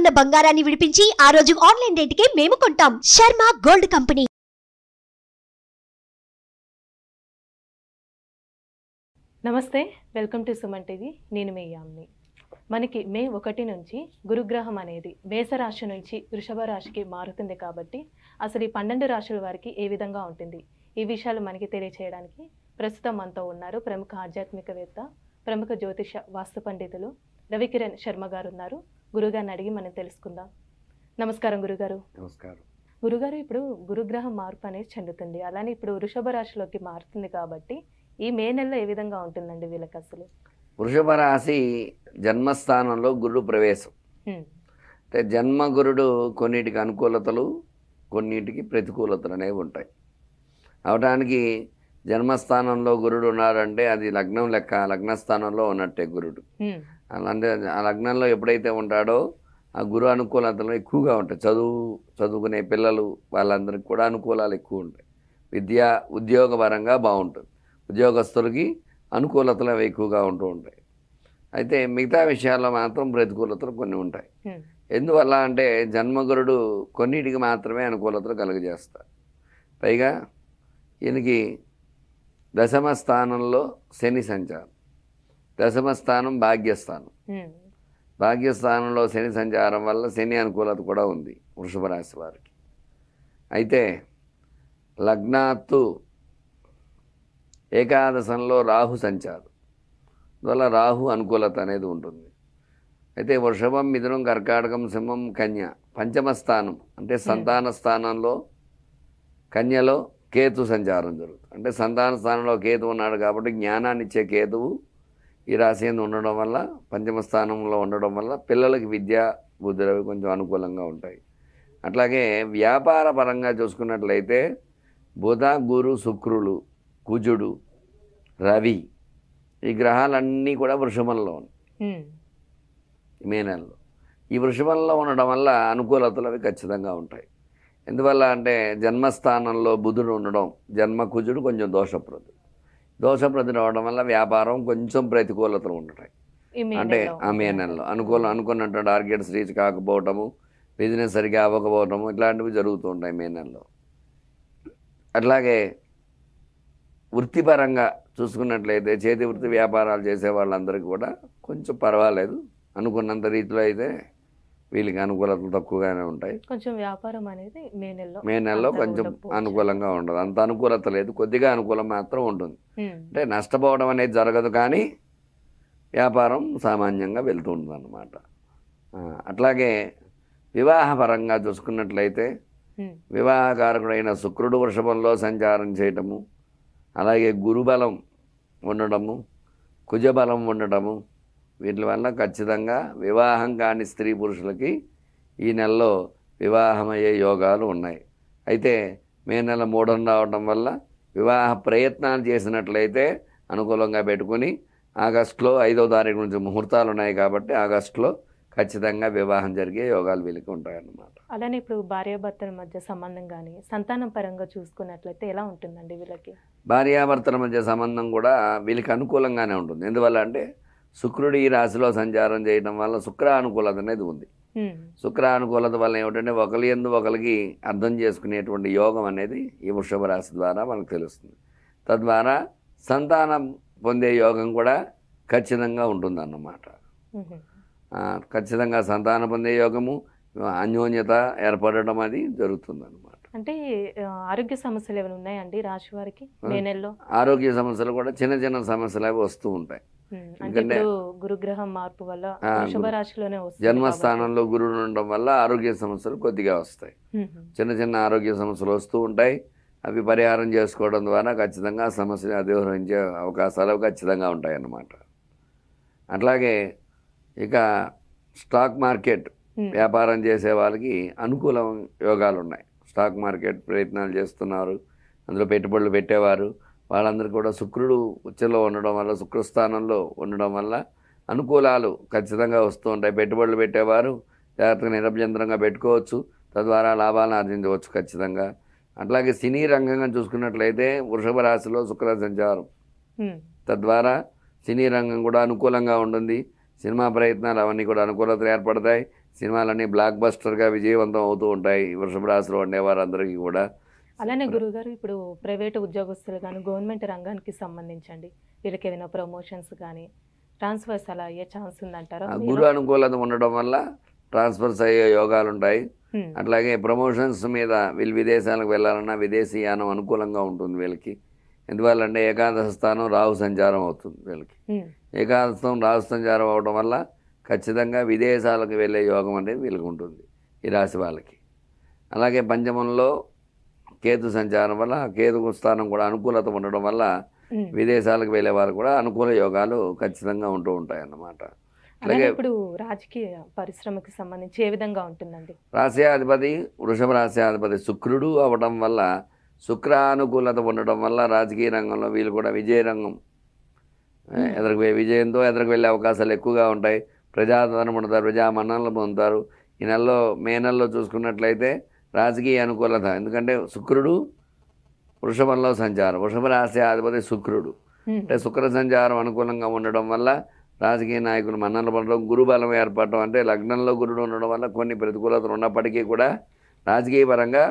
ఉన్న బంగారాన్ని విడిపించి ఆ రోజు ఆన్లైన్ రేటుకే మేము కొంటాం శర్మ గోల్డ్ కంపెనీ నమస్తే వెల్కమ్ టు సుమన్ టీవీ నేను మీ యామ్ని మనకి మే ఒకటి నుంచి గురుగ్రహం అనేది మేషరాశి నుంచి వృషభ రాశికి మారుతుంది కాబట్టి అసలు ఈ పన్నెండు రాశుల వారికి ఏ విధంగా ఉంటుంది ఈ విషయాలు మనకి తెలియచేయడానికి ప్రస్తుతం మనతో ఉన్నారు ప్రముఖ ఆధ్యాత్మికవేత్త ప్రముఖ జ్యోతిష వాస్తు పండితులు రవికిరణ్ శర్మ గారు ఉన్నారు గురుగారిని అడిగి మనం తెలుసుకుందాం నమస్కారం గురుగారు నమస్కారం గురుగారు ఇప్పుడు గురుగ్రహ మార్పు అనేది చెందుతుంది అలానే ఇప్పుడు వృషభ రాశిలోకి మారుతుంది కాబట్టి ఈ మే నెలలో ఏ విధంగా ఉంటుందండి వీళ్ళకి అసలు వృషభ రాశి జన్మస్థానంలో గురుడు ప్రవేశం అంటే జన్మ గురుడు కొన్నిటికి అనుకూలతలు కొన్నిటికి ప్రతికూలతలు అనేవి ఉంటాయి అవటానికి జన్మస్థానంలో గురుడు ఉన్నాడంటే అది లగ్నం లెక్క లగ్నస్థానంలో ఉన్నట్టే గురుడు అంటే లగ్నంలో ఎప్పుడైతే ఉంటాడో ఆ గురు అనుకూలతలు ఎక్కువగా ఉంటాయి చదువు చదువుకునే పిల్లలు వాళ్ళందరికీ కూడా అనుకూలాలు ఎక్కువ ఉంటాయి విద్య ఉద్యోగపరంగా బాగుంటుంది ఉద్యోగస్తులకి అనుకూలతలు అవి ఎక్కువగా ఉంటూ ఉంటాయి అయితే మిగతా విషయాల్లో మాత్రం ప్రతికూలతలు కొన్ని ఉంటాయి ఎందువల్ల అంటే జన్మగురుడు కొన్నిటికి మాత్రమే అనుకూలతలు కలుగజేస్తారు పైగా ఈయనకి దశమ స్థానంలో శని సంచారం దశమ స్థానం భాగ్యస్థానం భాగ్యస్థానంలో శని సంచారం వల్ల శని అనుకూలత కూడా ఉంది వృషభ రాశి వారికి అయితే లగ్నాత్తు ఏకాదశంలో రాహు సంచారం అందువల్ల రాహు అనుకూలత అనేది ఉంటుంది అయితే వృషభం మిథునం కర్కాటకం సింహం కన్య పంచమ స్థానం అంటే సంతాన స్థానంలో కన్యలో కేతు సంచారం జరుగుతుంది అంటే సంతాన స్థానంలో కేతు ఉన్నాడు కాబట్టి జ్ఞానాన్ని ఇచ్చే కేతువు ఈ రాశిని ఉండడం వల్ల పంచమ స్థానంలో ఉండడం వల్ల పిల్లలకి విద్య బుద్ధులవి కొంచెం అనుకూలంగా ఉంటాయి అట్లాగే వ్యాపార పరంగా చూసుకున్నట్లయితే బుధ గురు శుక్రులు కుజుడు రవి ఈ గ్రహాలన్నీ కూడా వృషభంలో ఉన్నాయి మే నెలలో ఈ వృషభంలో ఉండడం వల్ల అనుకూలతలు అవి ఖచ్చితంగా ఉంటాయి ఎందువల్ల అంటే జన్మస్థానంలో బుధుడు ఉండడం జన్మ కుజుడు కొంచెం దోషప్రదు దోషప్రతి రావడం వల్ల వ్యాపారం కొంచెం ప్రతికూలతలు ఉంటాయి అంటే మే నెలలో అనుకూలం అనుకున్నట్టు టార్గెట్స్ రీచ్ కాకపోవటము బిజినెస్ సరిగా అవ్వకపోవటము ఇట్లాంటివి జరుగుతూ ఉంటాయి మే నెలలో అట్లాగే వృత్తిపరంగా చూసుకున్నట్లయితే చేతి వృత్తి వ్యాపారాలు చేసే వాళ్ళందరికీ కూడా కొంచెం పర్వాలేదు అనుకున్నంత రీతిలో అయితే వీళ్ళకి అనుకూలతలు తక్కువగానే ఉంటాయి కొంచెం వ్యాపారం అనేది మే నెలలో మే నెలలో కొంచెం అనుకూలంగా ఉండదు అంత అనుకూలత లేదు కొద్దిగా అనుకూలం మాత్రం ఉంటుంది అంటే నష్టపోవడం అనేది జరగదు కానీ వ్యాపారం సామాన్యంగా వెళ్తూ ఉంటుంది అన్నమాట అట్లాగే వివాహపరంగా చూసుకున్నట్లయితే వివాహకారకుడైన శుక్రుడు వృషభంలో సంచారం చేయటము అలాగే గురుబలం ఉండటము కుజబలం ఉండటము వీటి వల్ల ఖచ్చితంగా వివాహం కాని స్త్రీ పురుషులకి ఈ నెలలో వివాహమయ్యే యోగాలు ఉన్నాయి అయితే మే నెల మూడం రావడం వల్ల వివాహ ప్రయత్నాలు చేసినట్లయితే అనుకూలంగా పెట్టుకుని ఆగస్టులో ఐదో తారీఖు నుంచి ముహూర్తాలు ఉన్నాయి కాబట్టి ఆగస్టులో ఖచ్చితంగా వివాహం జరిగే యోగాలు వీళ్ళకి ఉంటాయన్నమాట అలానే ఇప్పుడు భార్యాభర్తల మధ్య సంబంధం కానీ సంతానం పరంగా చూసుకున్నట్లయితే ఎలా ఉంటుందండి వీళ్ళకి భార్యాభర్తల మధ్య సంబంధం కూడా వీళ్ళకి అనుకూలంగానే ఉంటుంది ఎందువల్ల అంటే శుక్రుడు ఈ రాశిలో సంచారం చేయడం వల్ల శుక్ర అనుకూలత అనేది ఉంది శుక్ర అనుకూలత వల్ల ఏమిటంటే ఒకరి ఎందు ఒకరికి అర్థం చేసుకునేటువంటి యోగం అనేది ఈ వృషభ రాశి ద్వారా మనకు తెలుస్తుంది తద్వారా సంతానం పొందే యోగం కూడా ఖచ్చితంగా ఉంటుందన్నమాట ఖచ్చితంగా సంతానం పొందే యోగము అన్యోన్యత ఏర్పడటం అది జరుగుతుందన్నమాట అంటే ఆరోగ్య సమస్యలు ఏమైనా ఉన్నాయండి రాశి వారికి ఆరోగ్య సమస్యలు కూడా చిన్న చిన్న సమస్యలు అవి వస్తూ ఉంటాయి ఎందుకంటే గురుగ్రహం మార్పు వల్ల జన్మస్థానంలో గురువు ఉండడం వల్ల ఆరోగ్య సమస్యలు కొద్దిగా వస్తాయి చిన్న చిన్న ఆరోగ్య సమస్యలు వస్తూ ఉంటాయి అవి పరిహారం చేసుకోవడం ద్వారా ఖచ్చితంగా సమస్యను అధిహరించే అవకాశాలు ఖచ్చితంగా ఉంటాయన్నమాట అట్లాగే ఇక స్టాక్ మార్కెట్ వ్యాపారం చేసే వాళ్ళకి అనుకూల యోగాలు ఉన్నాయి స్టాక్ మార్కెట్ ప్రయత్నాలు చేస్తున్నారు అందులో పెట్టుబడులు పెట్టేవారు వాళ్ళందరికీ కూడా శుక్రుడు ఉచ్చలో ఉండడం వల్ల శుక్రస్థానంలో ఉండడం వల్ల అనుకూలాలు ఖచ్చితంగా వస్తూ ఉంటాయి పెట్టుబడులు పెట్టేవారు జాగ్రత్తగా నిరభ్యంతరంగా పెట్టుకోవచ్చు తద్వారా లాభాలను ఆర్జించవచ్చు ఖచ్చితంగా అట్లాగే సినీ రంగంగా చూసుకున్నట్లయితే వృషభ రాశిలో శుక్ర సంచారం తద్వారా సినీ రంగం కూడా అనుకూలంగా ఉంటుంది సినిమా ప్రయత్నాలు అవన్నీ కూడా అనుకూలతలు ఏర్పడతాయి సినిమాలన్నీ బ్లాక్ బస్టర్గా విజయవంతం అవుతూ ఉంటాయి వృషభ రాశిలో ఉండేవారందరికీ కూడా అలానే గురుగారు ఇప్పుడు ప్రైవేట్ ఉద్యోగస్తులు కానీ గవర్నమెంట్ రంగానికి సంబంధించండి వీళ్ళకి ఏదైనా ప్రమోషన్స్ కానీ ట్రాన్స్ఫర్స్ అలా అయ్యే ఛాన్స్ ఉందంటారా గురు అనుకూలత ఉండడం వల్ల ట్రాన్స్ఫర్స్ అయ్యే యోగాలు ఉంటాయి అట్లాగే ప్రమోషన్స్ మీద వీళ్ళు విదేశాలకు వెళ్ళాలన్నా విదేశీ యానం అనుకూలంగా ఉంటుంది వీళ్ళకి ఎందువల్లంటే ఏకాదశ స్థానం రాహు సంచారం అవుతుంది వీళ్ళకి ఏకాదశం రాహు సంచారం అవడం వల్ల ఖచ్చితంగా విదేశాలకు వెళ్ళే యోగం అనేది వీళ్ళకి ఉంటుంది ఈ రాశి వాళ్ళకి అలాగే పంచమంలో కేతు సంచారం వల్ల కేతు స్థానం కూడా అనుకూలత ఉండడం వల్ల విదేశాలకు వెళ్ళే వారు కూడా అనుకూల యోగాలు ఖచ్చితంగా ఉంటూ ఉంటాయి అన్నమాట అలాగే ఇప్పుడు రాజకీయ పరిశ్రమకి సంబంధించి ఏ విధంగా ఉంటుందండి రాశ్యాధిపతి వృషభ రాశ్యాధిపతి శుక్రుడు అవడం వల్ల శుక్రానుకూలత ఉండడం వల్ల రాజకీయ రంగంలో వీళ్ళు కూడా విజయ రంగం ఎదురుకు విజయంతో ఎదురుకు వెళ్ళే అవకాశాలు ఎక్కువగా ఉంటాయి ప్రజాదరణ పొందుతారు మన్నలు పొందుతారు ఈ నెలలో మే నెలలో చూసుకున్నట్లయితే రాజకీయ అనుకూలత ఎందుకంటే శుక్రుడు వృషభంలో సంచారం వృషభ రాశి అధిపతి శుక్రుడు అంటే శుక్ర సంచారం అనుకూలంగా ఉండడం వల్ల రాజకీయ నాయకులు మన్నలు పడడం గురుబలం ఏర్పడడం అంటే లగ్నంలో గురుడు ఉండడం వల్ల కొన్ని ప్రతికూలతలు ఉన్నప్పటికీ కూడా రాజకీయ పరంగా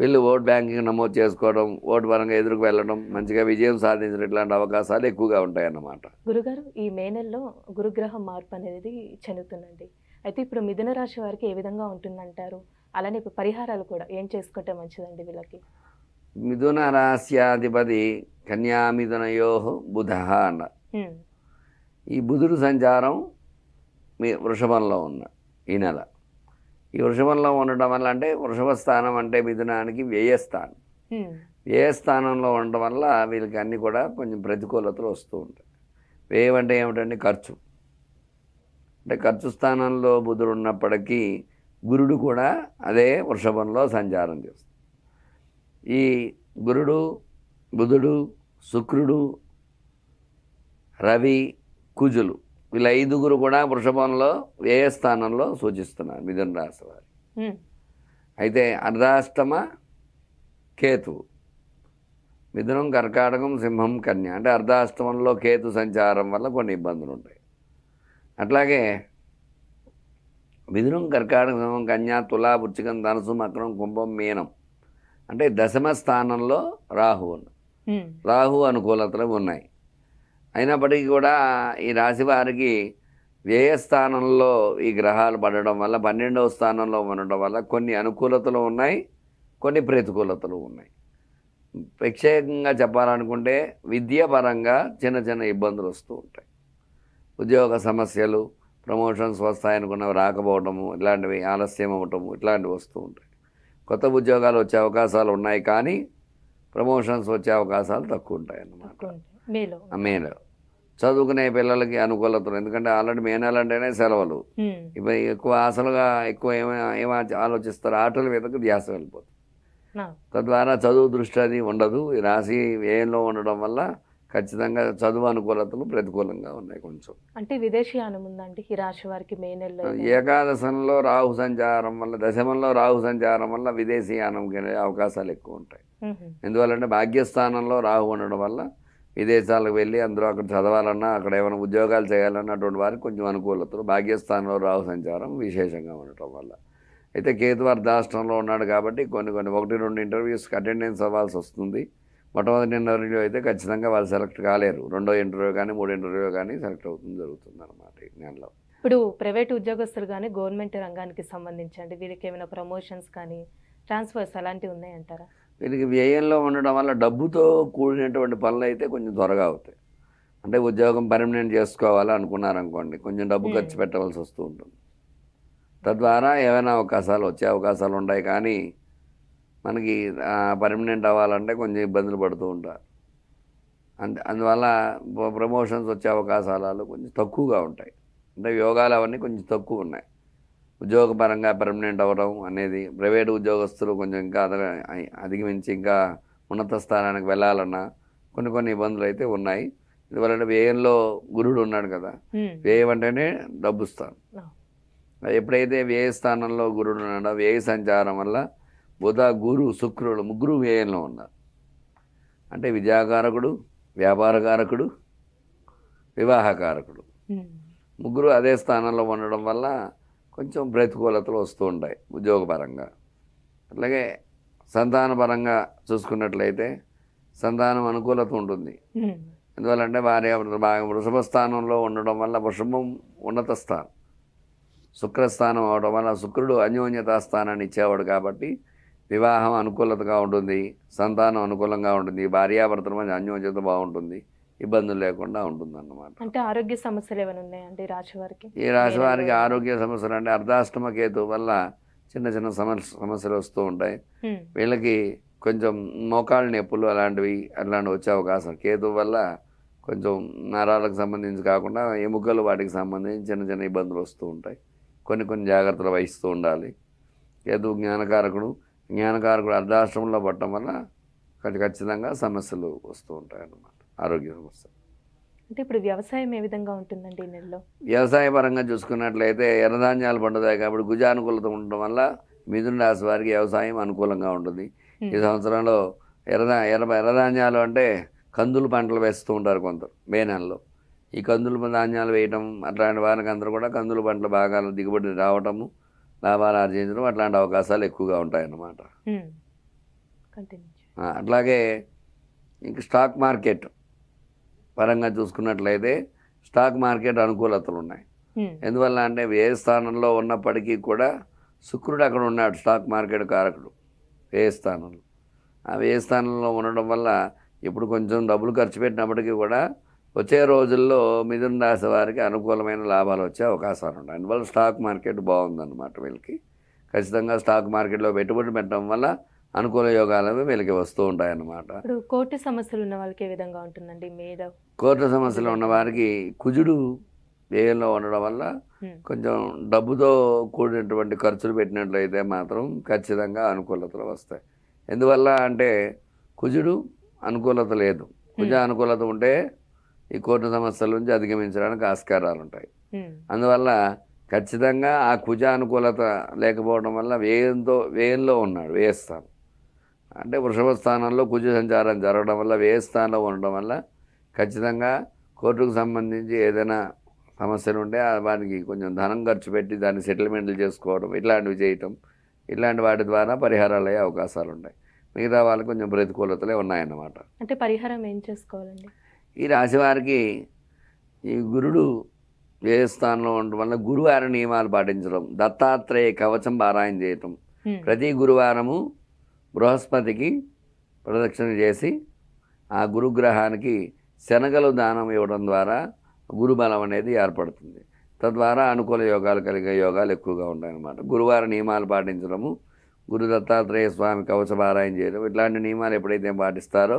వీళ్ళు ఓట్ బ్యాంకింగ్ నమోదు చేసుకోవడం ఓటు పరంగా ఎదురుకు వెళ్ళడం మంచిగా విజయం సాధించడం ఇట్లాంటి అవకాశాలు ఎక్కువగా ఉంటాయన్నమాట గురుగారు ఈ మే నెలలో గురుగ్రహం మార్పు అనేది చెందుతుందండి అయితే ఇప్పుడు మిథున రాశి వారికి ఏ విధంగా ఉంటుందంటారు అలానే పరిహారాలు కూడా ఏం చేసుకుంటే మంచిదండి వీళ్ళకి మిథున రాశ్యాధిపతి కన్యామిథునయో బుధ అన్న ఈ బుధుడు సంచారం మీ వృషభంలో ఉన్న ఈ నెల ఈ వృషభంలో ఉండటం వల్ల అంటే వృషభ స్థానం అంటే మిథునానికి వ్యయస్థానం వ్యయస్థానంలో ఉండటం వల్ల వీళ్ళకి అన్నీ కూడా కొంచెం ప్రతికూలతలు వస్తూ ఉంటాయి వ్యయం అంటే ఏమిటంటే ఖర్చు అంటే ఖర్చు స్థానంలో బుధుడు ఉన్నప్పటికీ గురుడు కూడా అదే వృషభంలో సంచారం చేస్తుంది ఈ గురుడు బుధుడు శుక్రుడు రవి కుజులు వీళ్ళ ఐదుగురు కూడా వృషభంలో ఏ స్థానంలో సూచిస్తున్నారు మిథున రాశి వారి అయితే అర్ధాష్టమ కేతు మిథునం కర్కాటకం సింహం కన్య అంటే అర్ధాష్టమంలో కేతు సంచారం వల్ల కొన్ని ఇబ్బందులు ఉంటాయి అట్లాగే మిథునం కర్కాటకం కన్యా తులా వృచ్చికం ధనసు మకరం కుంభం మీనం అంటే దశమ స్థానంలో రాహు రాహు అనుకూలతలు ఉన్నాయి అయినప్పటికీ కూడా ఈ రాశి వారికి వ్యయస్థానంలో ఈ గ్రహాలు పడడం వల్ల పన్నెండవ స్థానంలో ఉండడం వల్ల కొన్ని అనుకూలతలు ఉన్నాయి కొన్ని ప్రతికూలతలు ఉన్నాయి ప్రత్యేకంగా చెప్పాలనుకుంటే విద్యాపరంగా చిన్న చిన్న ఇబ్బందులు వస్తూ ఉంటాయి ఉద్యోగ సమస్యలు ప్రమోషన్స్ వస్తాయనుకున్నవి రాకపోవటము ఇలాంటివి ఆలస్యం అవ్వటము ఇట్లాంటివి వస్తూ ఉంటాయి కొత్త ఉద్యోగాలు వచ్చే అవకాశాలు ఉన్నాయి కానీ ప్రమోషన్స్ వచ్చే అవకాశాలు తక్కువ ఉంటాయి అన్నమాట మేలో చదువుకునే పిల్లలకి అనుకూలతలు ఎందుకంటే ఆల్రెడీ మే నెలంటేనే సెలవులు ఇప్పుడు ఎక్కువ ఆశలుగా ఎక్కువ ఏమైనా ఏమో ఆలోచిస్తారు ఆటల మీదకు ధ్యాస వెళ్ళిపోతుంది తద్వారా చదువు దృష్టి అది ఉండదు రాశి వ్యయంలో ఉండడం వల్ల ఖచ్చితంగా చదువు అనుకూలతలు ప్రతికూలంగా ఉన్నాయి కొంచెం అంటే విదేశీయానం ఉందండి ఈ రాశి వారికి మే నెలలో ఏకాదశంలో రాహు సంచారం వల్ల దశమంలో రాహు సంచారం వల్ల విదేశీయానం అవకాశాలు ఎక్కువ ఉంటాయి ఎందువల్లంటే భాగ్యస్థానంలో రాహు ఉండడం వల్ల విదేశాలకు వెళ్ళి అందరూ అక్కడ చదవాలన్నా అక్కడ ఏమైనా ఉద్యోగాలు చేయాలన్నా అటువంటి వారికి కొంచెం అనుకూలతలు భాగ్యస్థానంలో రాహు సంచారం విశేషంగా ఉండటం వల్ల అయితే కేతు దాష్టంలో ఉన్నాడు కాబట్టి కొన్ని కొన్ని ఒకటి రెండు ఇంటర్వ్యూస్కి అటెండెన్స్ అవ్వాల్సి వస్తుంది మొట్టమొదటి ఇంటర్వ్యూలో అయితే ఖచ్చితంగా వాళ్ళు సెలెక్ట్ కాలేరు రెండో ఇంటర్వ్యూ కానీ మూడో ఇంటర్వ్యూ కానీ సెలెక్ట్ అవుతుంది జరుగుతుంది అనమాట ఈ నెలలో ఇప్పుడు ప్రైవేట్ ఉద్యోగస్తులు కానీ గవర్నమెంట్ రంగానికి సంబంధించండి వీళ్ళకి ఏమైనా ప్రమోషన్స్ కానీ ట్రాన్స్ఫర్స్ అలాంటివి ఉన్నాయంటారా వీళ్ళకి వ్యయంలో ఉండడం వల్ల డబ్బుతో కూడినటువంటి పనులు అయితే కొంచెం త్వరగా అవుతాయి అంటే ఉద్యోగం పర్మనెంట్ అనుకున్నారనుకోండి కొంచెం డబ్బు ఖర్చు పెట్టవలసి వస్తూ ఉంటుంది తద్వారా ఏమైనా అవకాశాలు వచ్చే అవకాశాలు ఉన్నాయి కానీ మనకి పర్మనెంట్ అవ్వాలంటే కొంచెం ఇబ్బందులు పడుతూ ఉంటారు అంతే అందువల్ల ప్రమోషన్స్ వచ్చే అవకాశాలు కొంచెం తక్కువగా ఉంటాయి అంటే యోగాలు అవన్నీ కొంచెం తక్కువ ఉన్నాయి ఉద్యోగపరంగా పర్మనెంట్ అవ్వడం అనేది ప్రైవేట్ ఉద్యోగస్తులు కొంచెం ఇంకా అదన అధిగమించి ఇంకా ఉన్నత స్థానానికి వెళ్ళాలన్నా కొన్ని కొన్ని ఇబ్బందులు అయితే ఉన్నాయి ఇందువల్ల వ్యయంలో గురుడు ఉన్నాడు కదా వ్యయం అంటేనే డబ్బు స్థానం ఎప్పుడైతే వ్యయ స్థానంలో గురుడు ఉన్నాడో వ్యయ సంచారం వల్ల బుధ గురు శుక్రుడు ముగ్గురు వ్యయంలో ఉన్నారు అంటే విద్యాకారకుడు వ్యాపారకారకుడు వివాహకారకుడు ముగ్గురు అదే స్థానంలో ఉండడం వల్ల కొంచెం ప్రతికూలతలు వస్తూ ఉంటాయి ఉద్యోగపరంగా అట్లాగే సంతానపరంగా చూసుకున్నట్లయితే సంతానం అనుకూలత ఉంటుంది ఎందువల్లంటే భార్య వృషభ స్థానంలో ఉండడం వల్ల వృషభం ఉన్నత స్థానం శుక్రస్థానం అవడం వల్ల శుక్రుడు అన్యోన్యతా స్థానాన్ని ఇచ్చేవాడు కాబట్టి వివాహం అనుకూలతగా ఉంటుంది సంతానం అనుకూలంగా ఉంటుంది భార్యాభర్తల మధ్య అన్యోన్యత బాగుంటుంది ఇబ్బందులు లేకుండా ఉంటుంది అన్నమాట అంటే ఆరోగ్య సమస్యలు ఏమైనా ఉన్నాయండి రాశివారికి ఈ రాశివారికి ఆరోగ్య సమస్యలు అంటే అర్ధాష్టమ కేతు వల్ల చిన్న చిన్న సమస్యలు వస్తూ ఉంటాయి వీళ్ళకి కొంచెం మోకాళ్ళ నొప్పులు అలాంటివి అలాంటివి వచ్చే అవకాశం కేతు వల్ల కొంచెం నరాలకు సంబంధించి కాకుండా ఎముకలు వాటికి సంబంధించి చిన్న చిన్న ఇబ్బందులు వస్తూ ఉంటాయి కొన్ని కొన్ని జాగ్రత్తలు వహిస్తూ ఉండాలి కేతు జ్ఞానకారకుడు జ్ఞానకారకుడు అర్ధాశ్రమంలో పడటం వల్ల ఖచ్చితంగా సమస్యలు వస్తూ ఉంటాయి అన్నమాట ఆరోగ్య సమస్యలు అంటే ఇప్పుడు వ్యవసాయం ఏ విధంగా ఉంటుందండి నెలలో వ్యవసాయ పరంగా చూసుకున్నట్లయితే ఎర్రధాన్యాలు పండుతాయి కాబట్టి గుజానుకూలత ఉండడం వల్ల మిథున రాశి వారికి వ్యవసాయం అనుకూలంగా ఉంటుంది ఈ సంవత్సరంలో ఎర్రదా ఎర్ర ఎర్రధాన్యాలు అంటే కందులు పంటలు వేస్తూ ఉంటారు కొందరు మే నెలలో ఈ కందులు ధాన్యాలు వేయటం అట్లాంటి వారికి అందరూ కూడా కందులు పంటలు బాగా దిగుబడి రావటము లాభాలు ఆర్జించడం అట్లాంటి అవకాశాలు ఎక్కువగా ఉంటాయన్నమాట అట్లాగే ఇంక స్టాక్ మార్కెట్ పరంగా చూసుకున్నట్లయితే స్టాక్ మార్కెట్ అనుకూలతలు ఉన్నాయి ఎందువల్ల అంటే ఏ స్థానంలో ఉన్నప్పటికీ కూడా శుక్రుడు అక్కడ ఉన్నాడు స్టాక్ మార్కెట్ కారకుడు ఏ స్థానంలో ఆ ఏ స్థానంలో ఉండడం వల్ల ఇప్పుడు కొంచెం డబ్బులు ఖర్చు పెట్టినప్పటికీ కూడా వచ్చే రోజుల్లో మిథున రాశి వారికి అనుకూలమైన లాభాలు వచ్చే అవకాశాలు ఉన్నాయి అందువల్ల స్టాక్ మార్కెట్ బాగుందన్నమాట వీళ్ళకి ఖచ్చితంగా స్టాక్ మార్కెట్లో పెట్టుబడి పెట్టడం వల్ల అనుకూల యోగాలు వీళ్ళకి వస్తూ ఉంటాయన్నమాట అన్నమాట కోర్టు సమస్యలు ఉన్న వాళ్ళకి ఏ విధంగా ఉంటుందండి మీద కోర్టు సమస్యలు ఉన్న వారికి కుజుడు వ్యయంలో ఉండడం వల్ల కొంచెం డబ్బుతో కూడినటువంటి ఖర్చులు పెట్టినట్లయితే మాత్రం ఖచ్చితంగా అనుకూలతలు వస్తాయి ఎందువల్ల అంటే కుజుడు అనుకూలత లేదు కుజ అనుకూలత ఉంటే ఈ కోర్టు సంస్థల నుంచి అధిగమించడానికి ఆస్కారాలు ఉంటాయి అందువల్ల ఖచ్చితంగా ఆ కుజానుకూలత లేకపోవడం వల్ల వేయంతో వేయంలో ఉన్నాడు వేయస్థానం స్థానం అంటే వృషభ స్థానంలో కుజ సంచారం జరగడం వల్ల వేయస్థానంలో స్థానంలో ఉండడం వల్ల ఖచ్చితంగా కోర్టుకు సంబంధించి ఏదైనా సమస్యలు ఉంటే వారికి కొంచెం ధనం ఖర్చు పెట్టి దాన్ని సెటిల్మెంట్లు చేసుకోవడం ఇట్లాంటివి చేయటం ఇట్లాంటి వాటి ద్వారా పరిహారాలు అయ్యే అవకాశాలు ఉంటాయి మిగతా వాళ్ళు కొంచెం ప్రతికూలతలే ఉన్నాయన్నమాట అంటే పరిహారం ఏం చేసుకోవాలండి ఈ రాశివారికి ఈ గురుడు ఏ స్థానంలో వల్ల గురువార నియమాలు పాటించడం దత్తాత్రేయ కవచం పారాయణ చేయటం ప్రతి గురువారము బృహస్పతికి ప్రదక్షిణ చేసి ఆ గురుగ్రహానికి శనగలు దానం ఇవ్వడం ద్వారా గురుబలం అనేది ఏర్పడుతుంది తద్వారా అనుకూల యోగాలు కలిగే యోగాలు ఎక్కువగా ఉంటాయన్నమాట గురువార నియమాలు పాటించడము గురు దత్తాత్రేయ స్వామి కవచ పారాయణ చేయడం ఇట్లాంటి నియమాలు ఎప్పుడైతే పాటిస్తారో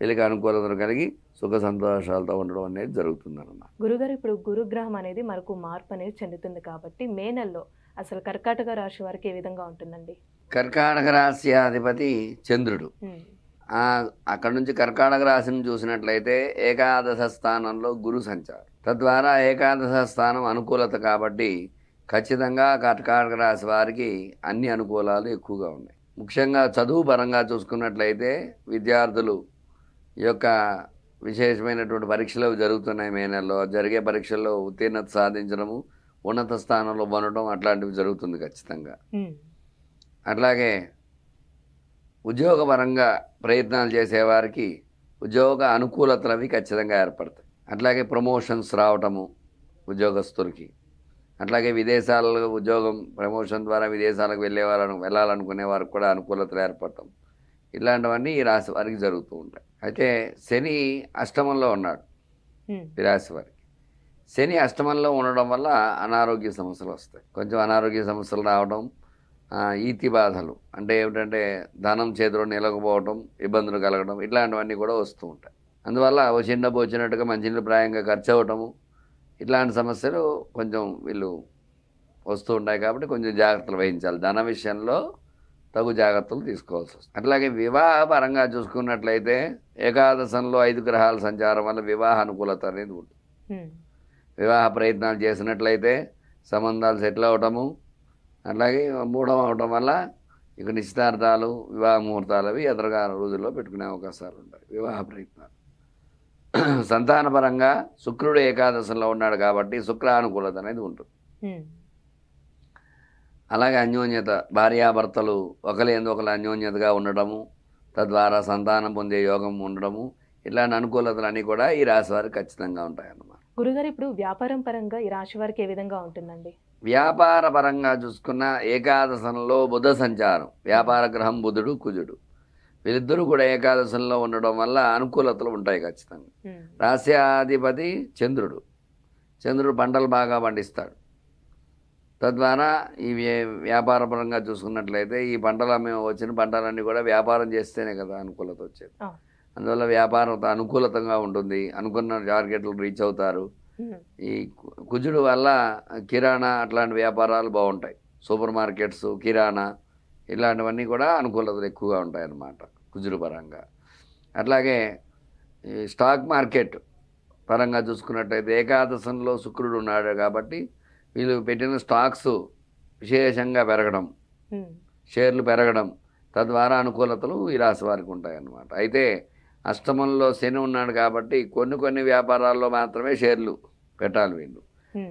వీళ్ళకి అనుకూలతను కలిగి సుఖ సంతోషాలతో ఉండడం అనేది జరుగుతుందన్నమాట గురుగారు ఇప్పుడు గురుగ్రహం అనేది మనకు మార్పు అనేది చెందుతుంది కాబట్టి మే నెలలో అసలు కర్కాటక రాశి వారికి ఏ విధంగా ఉంటుందండి కర్కాటక రాశి అధిపతి చంద్రుడు అక్కడ నుంచి కర్కాటక రాశిని చూసినట్లయితే ఏకాదశ స్థానంలో గురు సంచారం తద్వారా ఏకాదశ స్థానం అనుకూలత కాబట్టి ఖచ్చితంగా కర్కాటక రాశి వారికి అన్ని అనుకూలాలు ఎక్కువగా ఉన్నాయి ముఖ్యంగా చదువు పరంగా చూసుకున్నట్లయితే విద్యార్థులు ఈ యొక్క విశేషమైనటువంటి పరీక్షలు జరుగుతున్నాయి మే నెలలో జరిగే పరీక్షల్లో ఉత్తీర్ణత సాధించడము ఉన్నత స్థానంలో పొందడం అట్లాంటివి జరుగుతుంది ఖచ్చితంగా అట్లాగే ఉద్యోగపరంగా ప్రయత్నాలు చేసేవారికి ఉద్యోగ అనుకూలతలు అవి ఖచ్చితంగా ఏర్పడతాయి అట్లాగే ప్రమోషన్స్ రావటము ఉద్యోగస్తులకి అట్లాగే విదేశాలలో ఉద్యోగం ప్రమోషన్ ద్వారా విదేశాలకు వెళ్ళే వాళ్ళను వెళ్ళాలనుకునే వారికి కూడా అనుకూలతలు ఏర్పడటం ఇలాంటివన్నీ ఈ రాశి వారికి జరుగుతూ ఉంటాయి అయితే శని అష్టమంలో ఉన్నాడు విరాశి వారికి శని అష్టమంలో ఉండడం వల్ల అనారోగ్య సమస్యలు వస్తాయి కొంచెం అనారోగ్య సమస్యలు రావడం ఈతి బాధలు అంటే ఏమిటంటే ధనం చేతిలో నిలకపోవడం ఇబ్బందులు కలగడం ఇట్లాంటివన్నీ కూడా వస్తూ ఉంటాయి అందువల్ల ఓ చిన్న పోచినట్టుగా మంచినీళ్ళు ప్రాయంగా ఖర్చు అవ్వటము ఇట్లాంటి సమస్యలు కొంచెం వీళ్ళు వస్తూ ఉంటాయి కాబట్టి కొంచెం జాగ్రత్తలు వహించాలి ధన విషయంలో తగు జాగ్రత్తలు తీసుకోవాల్సి వస్తుంది అట్లాగే వివాహ పరంగా చూసుకున్నట్లయితే ఏకాదశంలో ఐదు గ్రహాల సంచారం వల్ల వివాహ అనుకూలత అనేది ఉంటుంది వివాహ ప్రయత్నాలు చేసినట్లయితే సంబంధాలు సెటిల్ అవటము అట్లాగే మూఢం అవటం వల్ల ఇక నిశ్చితార్థాలు వివాహ ముహూర్తాలు అవి ఎదురుగా రోజుల్లో పెట్టుకునే అవకాశాలు ఉంటాయి వివాహ ప్రయత్నాలు సంతానపరంగా శుక్రుడు ఏకాదశంలో ఉన్నాడు కాబట్టి శుక్రానుకూలత అనేది ఉంటుంది అలాగే అన్యోన్యత భార్యాభర్తలు ఎందు ఒకరు అన్యోన్యతగా ఉండటము తద్వారా సంతానం పొందే యోగం ఉండడము ఇలాంటి అనుకూలతలు అన్నీ కూడా ఈ రాశి వారికి ఖచ్చితంగా ఉంటాయన్నమాట గురుగారు ఇప్పుడు వ్యాపారం పరంగా ఈ రాశి వారికి ఏ విధంగా ఉంటుందండి వ్యాపార పరంగా చూసుకున్న ఏకాదశంలో బుధ సంచారం వ్యాపార గ్రహం బుధుడు కుజుడు వీళ్ళిద్దరూ కూడా ఏకాదశంలో ఉండడం వల్ల అనుకూలతలు ఉంటాయి ఖచ్చితంగా రాశ్యాధిపతి చంద్రుడు చంద్రుడు పంటలు బాగా పండిస్తాడు తద్వారా ఈ వ్యాపారపరంగా చూసుకున్నట్లయితే ఈ పంటలు మేము వచ్చిన పంటలన్నీ కూడా వ్యాపారం చేస్తేనే కదా అనుకూలత వచ్చేది అందువల్ల వ్యాపారం అనుకూలతంగా ఉంటుంది అనుకున్న టార్గెట్లు రీచ్ అవుతారు ఈ కుజుడు వల్ల కిరాణా అట్లాంటి వ్యాపారాలు బాగుంటాయి సూపర్ మార్కెట్స్ కిరాణా ఇలాంటివన్నీ కూడా అనుకూలతలు ఎక్కువగా ఉంటాయి అన్నమాట కుజుడు పరంగా అట్లాగే స్టాక్ మార్కెట్ పరంగా చూసుకున్నట్టయితే ఏకాదశంలో శుక్రుడు ఉన్నాడు కాబట్టి వీళ్ళు పెట్టిన స్టాక్స్ విశేషంగా పెరగడం షేర్లు పెరగడం తద్వారా అనుకూలతలు ఈ రాశి వారికి ఉంటాయన్నమాట అయితే అష్టమంలో శని ఉన్నాడు కాబట్టి కొన్ని కొన్ని వ్యాపారాల్లో మాత్రమే షేర్లు పెట్టాలి వీళ్ళు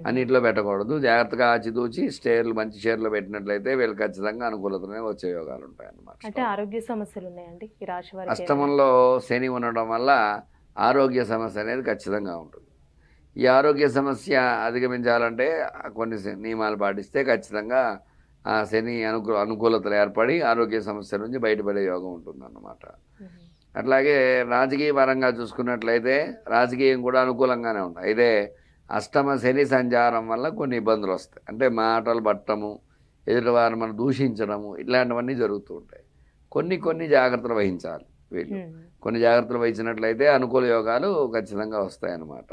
అన్నింటిలో పెట్టకూడదు జాగ్రత్తగా ఆచితూచి షేర్లు మంచి షేర్లు పెట్టినట్లయితే వీళ్ళు ఖచ్చితంగా అనుకూలతనే వచ్చే యోగాలు ఉంటాయన్నమాట అంటే ఆరోగ్య సమస్యలు ఉన్నాయండి అష్టమంలో శని ఉండడం వల్ల ఆరోగ్య సమస్య అనేది ఖచ్చితంగా ఉంటుంది ఈ ఆరోగ్య సమస్య అధిగమించాలంటే కొన్ని నియమాలు పాటిస్తే ఖచ్చితంగా ఆ శని అనుకూ అనుకూలతలు ఏర్పడి ఆరోగ్య సమస్య నుంచి బయటపడే యోగం ఉంటుంది అన్నమాట అట్లాగే రాజకీయ పరంగా చూసుకున్నట్లయితే రాజకీయం కూడా అనుకూలంగానే ఉంటాయి అయితే అష్టమ శని సంచారం వల్ల కొన్ని ఇబ్బందులు వస్తాయి అంటే మాటలు పట్టము ఎదుటివారు మనం దూషించడము ఇట్లాంటివన్నీ జరుగుతూ ఉంటాయి కొన్ని కొన్ని జాగ్రత్తలు వహించాలి వీళ్ళు కొన్ని జాగ్రత్తలు వహించినట్లయితే అనుకూల యోగాలు ఖచ్చితంగా వస్తాయన్నమాట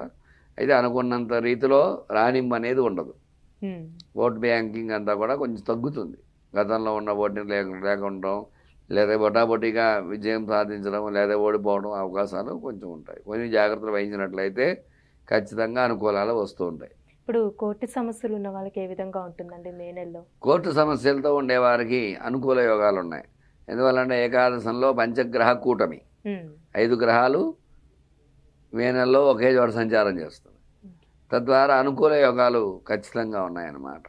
అయితే అనుకున్నంత రీతిలో రాణింపు అనేది ఉండదు ఓట్ బ్యాంకింగ్ అంతా కూడా కొంచెం తగ్గుతుంది గతంలో ఉన్న ఓటింగ్ లేక లేకుండా లేదా బొటాబొటీగా విజయం సాధించడం లేదా ఓడిపోవడం అవకాశాలు కొంచెం ఉంటాయి కొన్ని జాగ్రత్తలు వహించినట్లయితే ఖచ్చితంగా అనుకూలాలు వస్తూ ఉంటాయి ఇప్పుడు కోర్టు సమస్యలు ఉన్న వాళ్ళకి ఏ విధంగా ఉంటుందండి మే నెలలో కోర్టు సమస్యలతో ఉండే వారికి అనుకూల యోగాలు ఉన్నాయి ఎందువల్లంటే ఏకాదశంలో పంచగ్రహ కూటమి ఐదు గ్రహాలు మే నెలలో ఒకే చోట సంచారం చేస్తాం తద్వారా అనుకూల యోగాలు ఖచ్చితంగా ఉన్నాయన్నమాట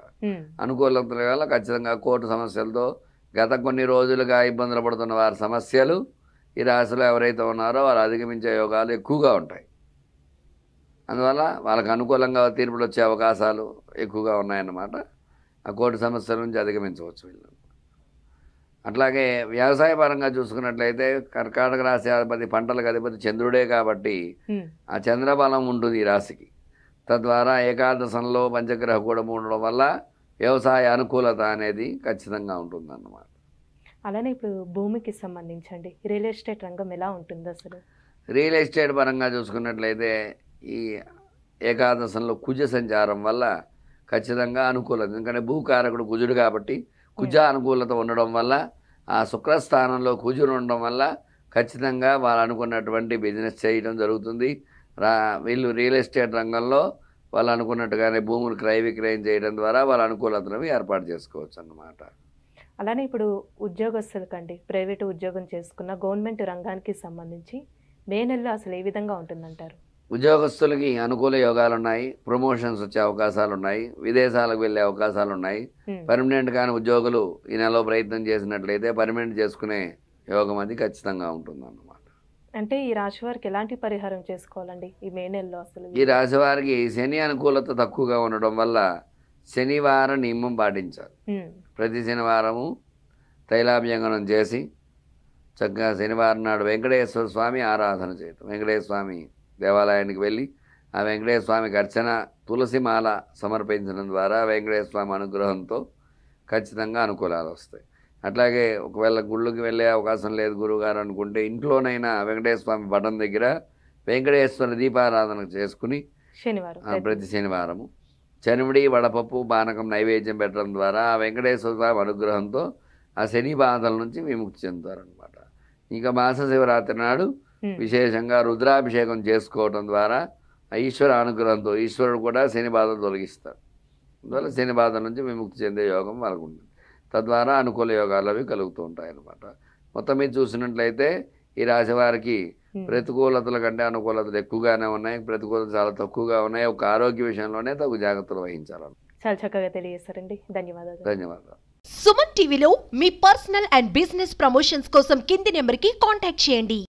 అనుకూల యోగాలు ఖచ్చితంగా కోర్టు సమస్యలతో గత కొన్ని రోజులుగా ఇబ్బందులు పడుతున్న వారి సమస్యలు ఈ రాశిలో ఎవరైతే ఉన్నారో వారు అధిగమించే యోగాలు ఎక్కువగా ఉంటాయి అందువల్ల వాళ్ళకు అనుకూలంగా తీర్పులు వచ్చే అవకాశాలు ఎక్కువగా ఉన్నాయన్నమాట ఆ కోర్టు సమస్యల నుంచి అధిగమించవచ్చు వీళ్ళు అట్లాగే వ్యవసాయ పరంగా చూసుకున్నట్లయితే కర్కాటక రాశి అధిపతి పంటలకు అధిపతి చంద్రుడే కాబట్టి ఆ చంద్రబలం ఉంటుంది ఈ రాశికి తద్వారా ఏకాదశంలో పంచగ్రహ కూడా ఉండడం వల్ల వ్యవసాయ అనుకూలత అనేది ఖచ్చితంగా ఉంటుంది అన్నమాట అలానే ఇప్పుడు భూమికి సంబంధించండి రియల్ ఎస్టేట్ రంగం ఎలా ఉంటుంది అసలు రియల్ ఎస్టేట్ పరంగా చూసుకున్నట్లయితే ఈ ఏకాదశంలో కుజ సంచారం వల్ల ఖచ్చితంగా అనుకూలత ఎందుకంటే భూకారకుడు కుజుడు కాబట్టి కుజ అనుకూలత ఉండడం వల్ల ఆ శుక్రస్థానంలో కుజుడు ఉండడం వల్ల ఖచ్చితంగా వాళ్ళు అనుకున్నటువంటి బిజినెస్ చేయడం జరుగుతుంది వీళ్ళు రియల్ ఎస్టేట్ రంగంలో వాళ్ళు అనుకున్నట్టుగానే భూములు క్రయ విక్రయం చేయడం ద్వారా వాళ్ళ అనుకూలతను ఏర్పాటు చేసుకోవచ్చు అన్నమాట అలానే ఇప్పుడు ఉద్యోగస్తులకండి ప్రైవేటు ఉద్యోగం చేసుకున్న గవర్నమెంట్ రంగానికి సంబంధించి మే నెలలో అసలు ఏ విధంగా ఉంటుందంటారు ఉద్యోగస్తులకి అనుకూల యోగాలు ఉన్నాయి ప్రమోషన్స్ వచ్చే అవకాశాలు ఉన్నాయి విదేశాలకు వెళ్ళే అవకాశాలు ఉన్నాయి పర్మనెంట్ కాని ఉద్యోగులు ఈ నెలలో ప్రయత్నం చేసినట్లయితే పర్మనెంట్ చేసుకునే యోగం అది ఖచ్చితంగా ఉంటుంది అన్నమాట అంటే ఈ రాశివారికి ఎలాంటి పరిహారం చేసుకోవాలండి ఈ మే నెలలో అసలు ఈ రాశివారికి శని అనుకూలత తక్కువగా ఉండడం వల్ల శనివారం నియమం పాటించాలి ప్రతి శనివారము తైలాభ్యంగనం చేసి చక్కగా శనివారం నాడు వెంకటేశ్వర స్వామి ఆరాధన చేయటం వెంకటేశ్వర స్వామి దేవాలయానికి వెళ్ళి ఆ వెంకటేశ్వర స్వామికి అర్చన తులసి మాల సమర్పించడం ద్వారా వెంకటేశ్వర స్వామి అనుగ్రహంతో ఖచ్చితంగా అనుకూలాలు వస్తాయి అట్లాగే ఒకవేళ గుళ్ళకి వెళ్ళే అవకాశం లేదు గురువుగారు అనుకుంటే ఇంట్లోనైనా వెంకటేశ్వర స్వామి పటం దగ్గర వెంకటేశ్వర దీపారాధన చేసుకుని ప్రతి శనివారము చనిమిడి వడపప్పు బానకం నైవేద్యం పెట్టడం ద్వారా ఆ వెంకటేశ్వర స్వామి అనుగ్రహంతో ఆ శని బాధల నుంచి విముక్తి చెందుతారనమాట ఇంకా మాస శివరాత్రి నాడు విశేషంగా రుద్రాభిషేకం చేసుకోవడం ద్వారా ఆ ఈశ్వర అనుగ్రహంతో ఈశ్వరుడు కూడా శని బాధలు తొలగిస్తారు అందువల్ల శని బాధ నుంచి విముక్తి చెందే యోగం వాళ్ళకు ఉంటుంది తద్వారా అనుకూల యోగాలు అవి కలుగుతూ ఉంటాయి అనమాట మొత్తం మీద చూసినట్లయితే ఈ రాశివారికి ప్రతికూలతల కంటే అనుకూలతలు ఎక్కువగానే ఉన్నాయి ప్రతికూలతలు చాలా తక్కువగా ఉన్నాయి ఒక ఆరోగ్య విషయంలోనే తగు జాగ్రత్తలు వహించాలని చాలా చక్కగా తెలియజేస్తారండి ధన్యవాదాలు ధన్యవాదాలు సుమన్ టీవీలో మీ పర్సనల్ అండ్ బిజినెస్ ప్రమోషన్స్ కోసం కింది నెంబర్కి కాంటాక్ట్ చేయండి